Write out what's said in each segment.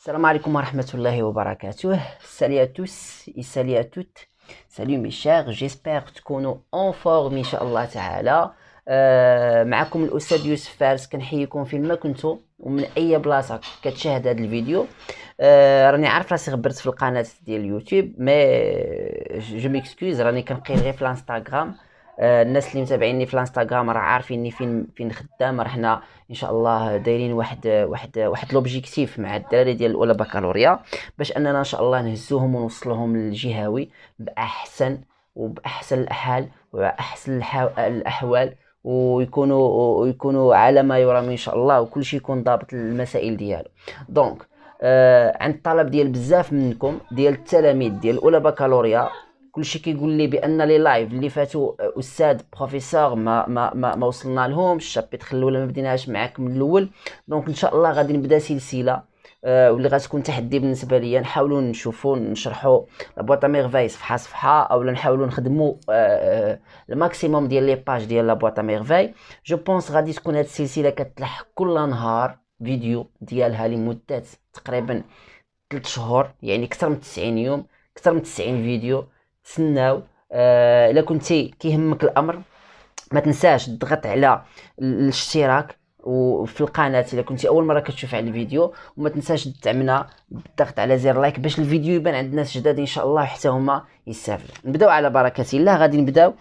السلام عليكم ورحمة الله وبركاته سالي أتوس سالي أتوت سالي مي شيغ جيسبيغ تكونوا اون فورم إن شاء الله تعالى معكم الأستاذ يوسف فارس كنحييكم فين ما كنتو ومن أي بلاصة كتشاهد هذا الفيديو euh, راني عارف راسي غبرت في القناة ديال اليوتيوب مي جو ميكسكوز راني كنقيل غير في الانستغرام آه، الناس اللي متابعيني في الانستغرام راه عارفيني فين فين خدام راه حنا ان شاء الله دايرين واحد واحد واحد لوبجيكتيف مع الدراري ديال الاولى بكالوريا باش اننا ان شاء الله نهزوهم ونوصلوهم للجهوي باحسن وباحسن الحال واحسن الاحوال ويكونوا ويكونوا على ما يرام ان شاء الله وكل شيء يكون ضابط المسائل ديالو دونك آه عند الطلب ديال بزاف منكم ديال التلاميذ ديال الاولى بكالوريا كلشي كيقول لي بان لي لايف اللي فاتوا استاذ بروفيسور ما ما ما, ما وصلنا لهمش الشابيتر الاول ما بديناهاش معاك من الاول دونك ان شاء الله غادي نبدا سلسله أه غتكون تحدي بالنسبه ليا نحاولوا نشوفوا نشرحوا لابواط ميرفايس صفحه صفحه اولا نحاولوا نخدموا أه الماكسيموم آه، ديال لي باج ديال لابواط ميرفاي جو بونس غادي تكون هاد السلسله كتلحق كل نهار فيديو ديالها لمده تقريبا 3 شهور يعني اكثر من 90 يوم اكثر من 90 فيديو تسناو آه، الا آه كنتي كيهمك الامر ما تنساش تضغط على الاشتراك وفي القناه الا كنتي اول مره كتشوف على الفيديو وما تنساش تدعمنا بالضغط على زر لايك باش الفيديو يبان عند الناس جداد ان شاء الله حتى هما يستافدوا نبداو على بركه الله غادي نبداو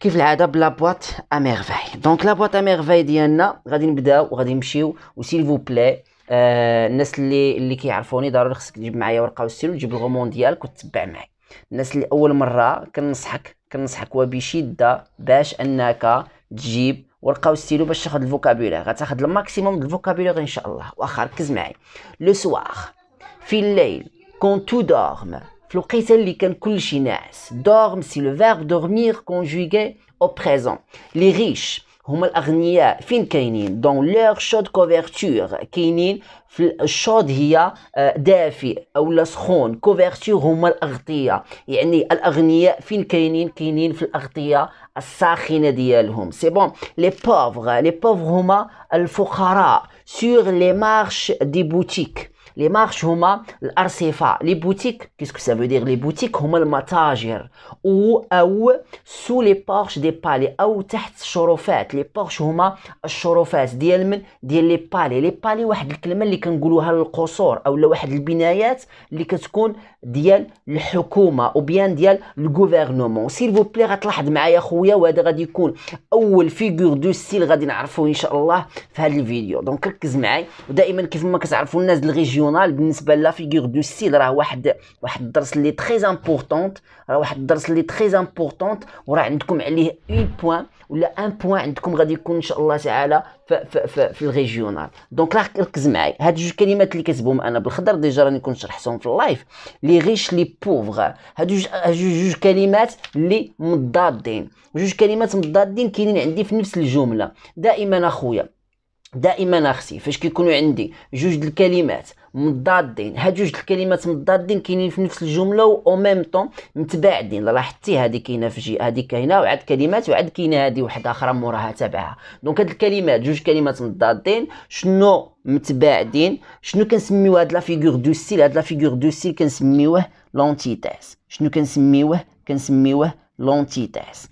كيف العاده بلا بواط اميرفاي دونك لا بواط اميرفاي ديالنا غادي نبداو وغادي نمشيو وسيل فو بلاي آه الناس اللي اللي كيعرفوني ضروري خصك تجيب معايا ورقه وستيلو تجيب الغومون ديالك وتتبع معايا الناس اللي اول مره كنصحك كنصحك وبشده باش انك تجيب ورقه وستيلو باش تاخذ الفوكابولير غتاخذ الماكسيموم الفوكابولير ان شاء الله واخا ركز معي لو سواغ في الليل كون تو دورم في الوقيته اللي كان كلشي ناعس دورم سي لو فيرب دورمير كونجوغي او بريزون لي ريش هما الاغنياء فين كاينين دون لور شود كوفرتور كاينين في الشود هي آه، دافئ او سخون كوفرتور هما الاغطيه يعني الاغنياء فين كاينين كاينين في الاغطيه الساخنه ديالهم سي بون لي بوفغ لي بوفغ هما الفقراء سور لي مارش دي بوتيك لي مارش هما الارصفه لي بوتيك كيسكو سا فو دير لي بوتيك هما المتاجر او او سو لي بارش دي بالي او تحت الشرفات لي بارش هما الشرفات ديال من ديال لي بالي لي بالي واحد الكلمه اللي كنقولوها للقصور او واحد البنايات اللي كتكون ديال الحكومه او بيان ديال الغوفرنمون سيل فو بلي غتلاحظ معايا خويا وهذا غادي يكون اول فيغور دو ستيل غادي نعرفوه ان شاء الله في هذا الفيديو دونك ركز معايا ودائما كيف ما كتعرفوا الناس الريجيون ريجيونال بالنسبه لا فيغور دو ستيل راه واحد واحد الدرس اللي تري امبورطونت راه واحد الدرس اللي تري امبورطونت وراه عندكم عليه اون بوان ولا ان بوان عندكم غادي يكون ان شاء الله تعالى في, في, في, في الريجيونال دونك ركز معايا هاد جوج كلمات اللي كتبهم انا بالخضر ديجا راني كنت شرحتهم في اللايف لي ريش لي بوفغ هاد جوج جوج كلمات اللي مضادين جوج كلمات مضادين كاينين عندي في نفس الجمله دائما اخويا دائما اختي فاش كيكونوا عندي جوج الكلمات مضادين هاد جوج الكلمات مضادين كاينين في نفس الجمله و او ميم طون متباعدين لاحظتي هادي كاينه في جي هادي كاينه وعاد كلمات وعاد كاينه هادي وحده اخرى موراها تابعها دونك هاد الكلمات جوج كلمات مضادين شنو متباعدين شنو كنسميو هاد لا فيغور دو ستيل هاد لا فيغور دو ستيل كنسميوه لونتيتيز شنو كنسميوه كنسميوه لونتيتيز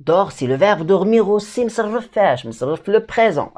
dors c'est le verbe dormir aussi me semble fâcheux mais c'est le présent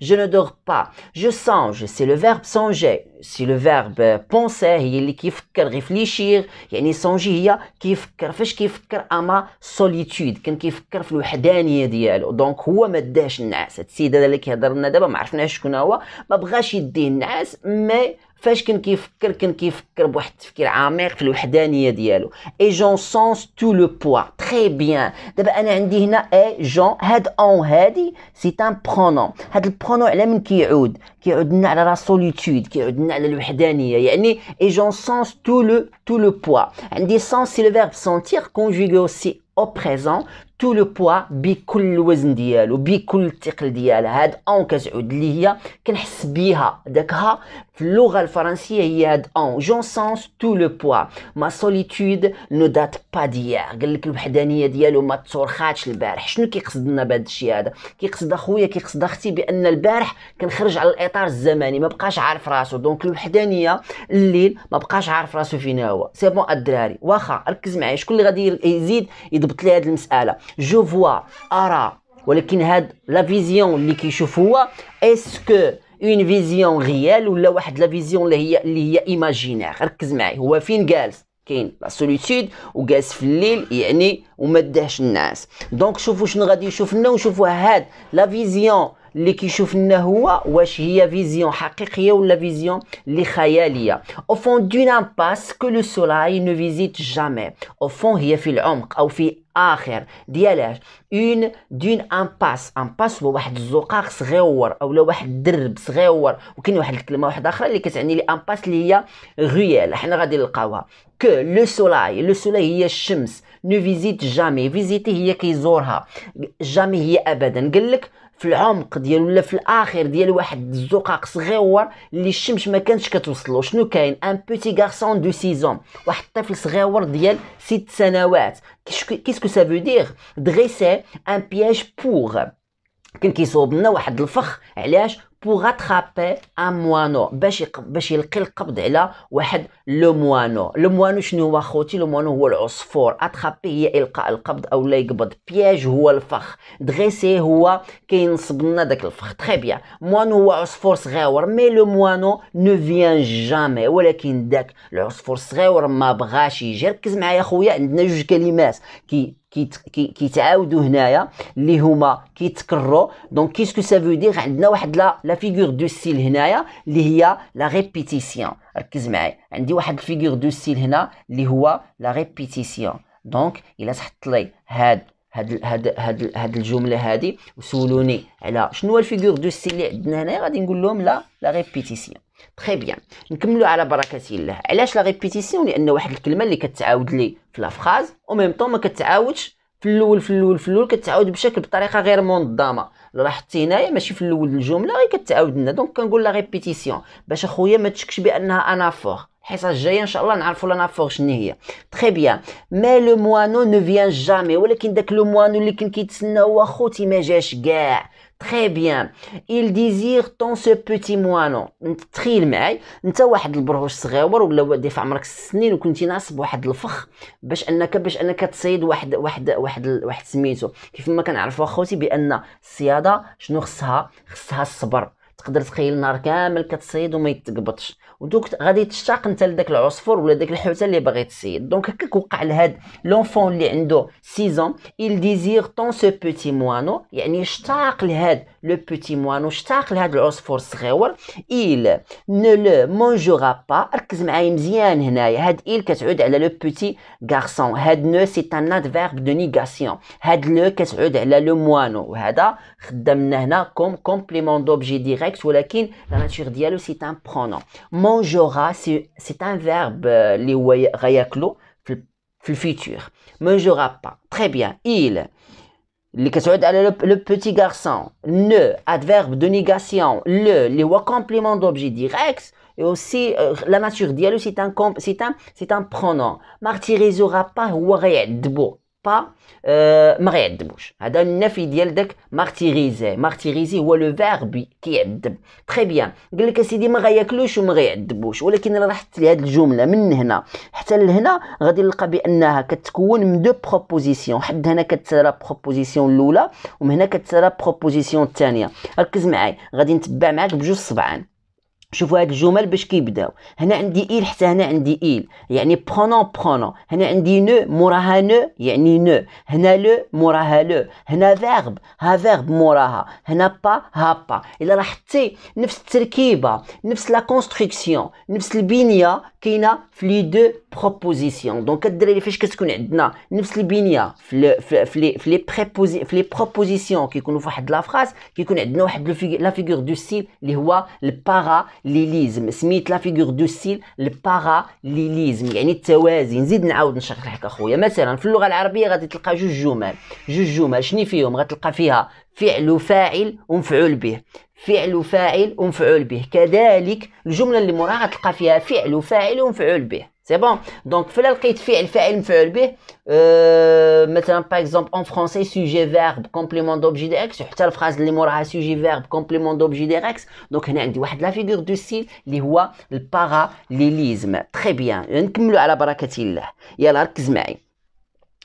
je ne dors pas je songe c'est le verbe songer سي لو فيرب بونسي هي اللي كيفكر ريفليشير يعني سونجي هي كيفكر فاش كيفكر اما سوليتود كان كيفكر في الوحدانيه ديالو دونك هو ما داش النعاس هاد السيد هذا اللي كيهضر لنا دابا ما عرفناش شكون هو ما بغاش يديه النعاس مي فاش كان كيفكر كان كيفكر بواحد التفكير عميق في الوحدانيه ديالو اي جون سونس تو لو بوا تري بيان دابا انا عندي هنا اي جون هاد اون هادي سي ان برونون هاد البرونون على من كيعود كيعود لنا على لا سوليتود كيعود la l'whdanie yani et je sens tout le tout le poids عندي sens si le verbe sentir conjugué aussi au présent tout le poids bi koul wazn dialo bi koul tiql diala had on kat3ed li hiya kanhess في اللغة الفرنسية هي أون جون سونس تو لو بوا ما سوليتود نو دات با ديار قال لك الوحدانية ديالو ما تصرخاتش البارح شنو كيقصد لنا بهاد الشيء هذا كيقصد اخويا كيقصد اختي بان البارح كان خرج على الاطار الزمني ما بقاش عارف راسو دونك الوحدانية الليل ما بقاش عارف راسو فين هو سي بون الدراري واخا ركز معايا شكون اللي غادي يزيد يضبط لي هاد المسألة جو فوا أرى ولكن هاد لا فيزيون اللي كيشوف هو اسكو اون فيزيون ريال ولا واحد لا فيزيون اللي هي اللي هي ايماجينير ركز معايا هو فين جالس كاين لا سوليتود وجالس في الليل يعني وما داهش الناس دونك شوفوا شنو غادي يشوف لنا وشوفوا هاد لا فيزيون اللي كيشوف لنا هو واش هي فيزيون حقيقيه ولا فيزيون اللي خياليه او فون دون نامباس كو لو سولاي نو فيزيت جامي او فون هي في العمق او في اخر ديالاش اون دون امباس امباس هو واحد الزقاق صغيور اولا واحد الدرب صغيور وكاين واحد الكلمه واحده اخرى اللي كتعني لي امباس اللي هي غيال حنا غادي نلقاوها كو لو سولاي لو سولاي هي الشمس نو فيزيت جامي فيزيتي هي كيزورها جامي هي ابدا قال لك في العمق ديالو ولا في الاخر ديال واحد الزقاق صغيور اللي الشمس ما كانتش كتوصلو شنو كاين ان بوتي غارسون دو سيزون واحد الطفل صغيور ديال ست سنوات كيسكو سافو دير دغيسي ان بياج بوغ كان كيصوب لنا واحد الفخ علاش بوغ اتخابي ان موانو باش باش يلقي القبض على واحد لو موانو لو موانو شنو هو خوتي لو موانو هو العصفور اتخابي هي القاء القبض او لا يقبض بياج هو الفخ دغيسي هو كينصب لنا داك الفخ تخي بيان موانو هو عصفور صغيور مي لو موانو نو فيان جامي ولكن داك العصفور الصغيور ما بغاش يجي ركز معايا خويا عندنا جوج كلمات كي كيتعاودوا هنايا اللي هما كيتكرروا دونك كيسكو سا فو دير عندنا واحد لا لا فيغور دو ستيل هنايا اللي هي لا ريبيتيسيون ركز معايا عندي واحد الفيغور دو ستيل هنا اللي هو لا ريبيتيسيون دونك الا تحط لي هاد هاد هاد هاد هاد الجمله هادي وسولوني على شنو هو الفيغور دو ستيل اللي عندنا هنايا غادي نقول لهم لا لا ريبيتيسيون تخي بيان نكملوا على بركه الله علاش لا ريبيتيسيون لان واحد الكلمه اللي كتعاود لي في لافراز وميم طون ما كتعاودش في الاول في الاول في الاول كتعاود بشكل بطريقه غير منظمه لاحظتي هنايا ماشي في الاول الجمله غير كتعاود لنا دونك كنقول لا ريبيتيسيون باش اخويا ما تشكش بانها انافور الحصه الجايه ان شاء الله نعرفوا لانافور شنو هي تري بيان مي لو موانو نو فيان جامي ولكن داك لو موانو اللي كنت كيتسنى هو خوتي ما جاش كاع تري بيان il désire ton ce petit moineau تخيل معايا انت واحد البروش صغيور ولا واحد في عمرك سنين وكنتي ناصب واحد الفخ باش انك باش انك تصيد واحد واحد واحد واحد سميتو كيف ما كنعرفوا اخوتي بان الصياده شنو خصها خصها الصبر تقدر تخيل نهار كامل كتصيد وما يتقبطش ودوك غادي تشتاق انت لذاك العصفور ولا داك الحوته اللي باغي تصيد دونك هكاك وقع لهاد لونفون اللي عنده 6 ans il désire tant ce petit moineau يعني اشتاق لهاد لو بوتي موانو اشتاق لهاد العصفور الصغيور il ne le mangera pas ركز معايا مزيان هنايا هاد il كتعود على لو بوتي غارسون هاد نو سي ان ادفيرب دو نيغاسيون هاد لو كتعود على لو موانو وهذا خدمنا هنا كوم كومبليمون دوبجي ديريكت ولكن لا ناتور ديالو سي ان برونون mangera, c'est un verbe, euh, les le futur. Mangera pas. Très bien. Il. Euh, le, petit garçon. Ne. Adverbe de négation. Le. Les complément d'objet direct. Et aussi, euh, la nature d'y c'est un, c'est un, c'est un pronom. Martyrisera pas. Ou با ما غيعذبوش هذا النفي ديال داك مارتيريزي مارتيريزي هو لو فيرب كيعذب تري بيان قال لك اسيدي ما غياكلوش وما غيعذبوش ولكن الا رحت لهاد الجمله من هنا حتى لهنا غادي نلقى بانها كتكون من دو بروبوزيسيون حد هنا كتسرى بروبوزيسيون الاولى ومن هنا كتسرى بروبوزيسيون الثانيه ركز معايا غادي نتبع معاك بجوج صبعان شوفوا هاد الجمل باش كيبداو هنا عندي إيل حتى هنا عندي إيل يعني برونون برونون هنا عندي نو موراها نو يعني نو هنا لو موراها لو هنا فيرب ها فيرب موراها هنا با ها با إلا لاحظتي نفس التركيبة نفس لا كونستركسيون نفس البنية كاينة في لي دو بروبوزيسيون دونك الدراري فاش كتكون عندنا نفس البنيه في في لي بريبوزي في لي بروبوزيسيون كيكونوا في واحد لافراس كيكون عندنا واحد لا فيغور دو ستيل اللي هو الباراليليزم سميت لا فيغور دو ستيل الباراليليزم يعني التوازي نزيد نعاود نشرح لك اخويا مثلا في اللغه العربيه غادي تلقى جوج جمل جوج جمل شنو فيهم غتلقى فيها فعل وفاعل ومفعول به فعل وفاعل ومفعول به كذلك الجمله اللي موراها غتلقى فيها فعل وفاعل ومفعول به C'est bon. Donc, فلا لقيت فعل فاعل مفعول به مثلا par exemple en français sujet verbe complément d'objet direct حتى الفراز اللي موراها sujet verbe complément d'objet direct donc هنا عندي واحد la figure de style اللي هو الباراليليزم تري بيان نكملوا على بركه الله يلا ركز معي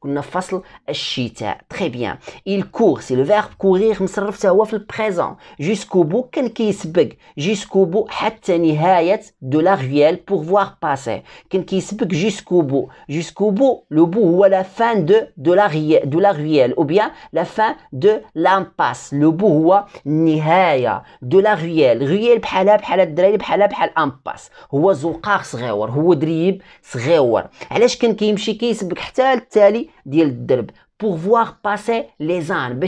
Qu'on a facile à chiter, très bien. Il court, c'est le verbe courir. Me servira le présent jusqu'au bout. Quand qu'il se jusqu'au bout, ha teni haetz de la ruelle pour voir passer. Quand qu'il se jusqu'au bout, jusqu'au bout, le bout ou la fin de de la ruelle, de la ruelle, ou bien la fin de l'impasse. Le bout oua nihaia de la ruelle. Ruelle phalap phalap drib phalap phalap impasse. Houa zokax gyawr, houa drib gyawr. Alors qu'quand qu'il marche qu'il se bug p'tal tel pour voir passer les ânes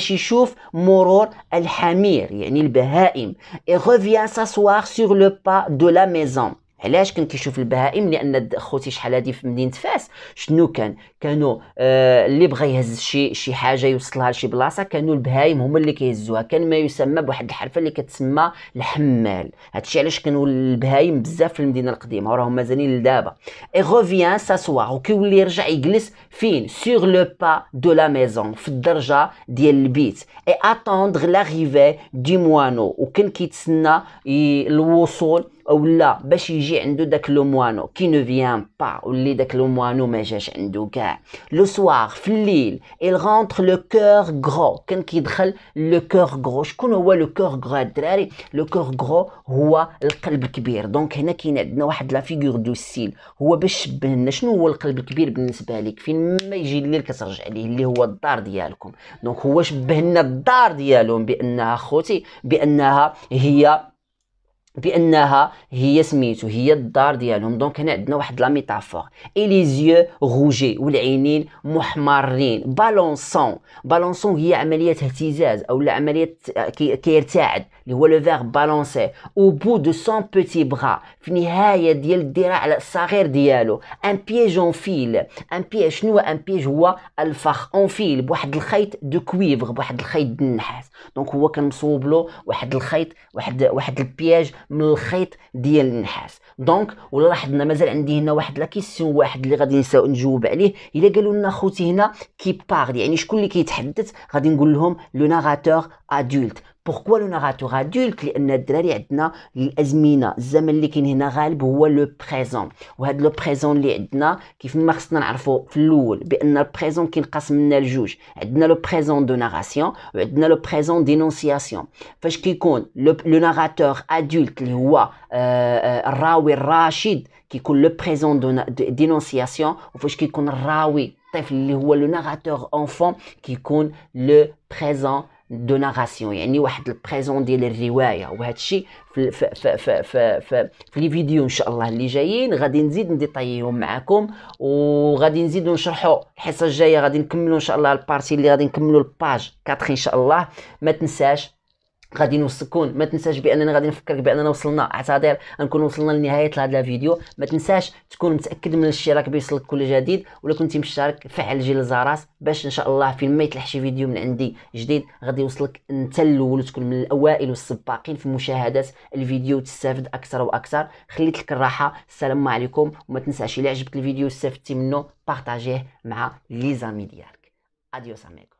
et revient s'asseoir sur le pas de la maison علاش كنت كيشوف البهائم لان خوتي شحال هادي في مدينه فاس شنو كان كانوا آه اللي بغى يهز شي شي حاجه يوصلها لشي بلاصه كانوا البهائم هما اللي كيهزوها كان ما يسمى بواحد الحرفه اللي كتسمى الحمال هادشي علاش كانوا البهائم بزاف في المدينه القديمه وراهم مازالين لدابا اي غوفيان ساسواغ وكيولي يرجع يجلس فين سور لو با دو لا ميزون في الدرجه ديال البيت اي اتوندغ لاغيفي دي موانو وكان كيتسنى الوصول او لا باش يجي عنده داك لو موانو كي نو فيان با واللي داك لو موانو ما جاش عنده كاع لو سوار في الليل il rentre لو كور غرو كان كيدخل لو كور غرو شكون هو لو كور غرو الدراري لو كور غرو هو القلب الكبير دونك هنا كاين عندنا واحد لا فيغور دو سيل هو باش شبه لنا شنو هو القلب الكبير بالنسبه لك فين ما يجي الليل كترجع ليه اللي هو الدار ديالكم دونك هو شبه لنا الدار ديالهم بانها خوتي بانها هي بانها هي سميتو هي الدار ديالهم دونك هنا عندنا واحد لا ميتافور اي لي زيو روجي والعينين محمرين بالونسون بالونسون هي عمليه اهتزاز او لا عمليه كيرتعد اللي هو لو فيغ بالونسي او بو دو سون بوتي برا في نهايه ديال الذراع الصغير ديالو ان بيج اون فيل ان بيج شنو ان بيج هو الفخ اون فيل بواحد الخيط دو كويفغ بواحد الخيط النحاس دونك هو كنصوب له واحد الخيط واحد واحد البياج من الخيط ديال النحاس دونك ولا لاحظنا مازال عندي هنا واحد لا كيسيون واحد اللي غادي نساو نجاوب عليه الا قالوا لنا خوتي هنا كي بارد يعني شكون اللي كيتحدث غادي نقول لهم لو ناراتور ادولت Pourquoi le narrateur adulte Il une qui est le présent. Et c'est le présent qui est le présent qui est le présent. Il y a le présent de narration et le présent dénonciation. Il le narrateur adulte qui est euh, euh, le présent de dénonciation et le narrateur enfant qui est le présent دو ناراسيون يعني واحد البريزون ديال الروايه وهذا الشيء في في في في في, في, في لي فيديو ان شاء الله اللي جايين غادي نزيد نديطاييهم معكم وغادي نزيدو نشرحو الحصه الجايه غادي نكملو ان شاء الله البارتي اللي غادي نكملو الباج 4 ان شاء الله ما تنساش غادي نوصلكم ما تنساش باننا غادي نفكرك باننا وصلنا اعتذر نكون وصلنا لنهايه هذا الفيديو ما تنساش تكون متاكد من الاشتراك بيصلك كل جديد ولا كنتي مشترك فعل جيل الزراس باش ان شاء الله في ما يتلح شي فيديو من عندي جديد غادي يوصلك انت الاول وتكون من الاوائل والسباقين في مشاهده الفيديو تستافد اكثر واكثر خليت لك الراحه السلام عليكم وما تنساش الا عجبك الفيديو استفدتي منه بارطاجيه مع لي زامي ديالك اديوس عليكم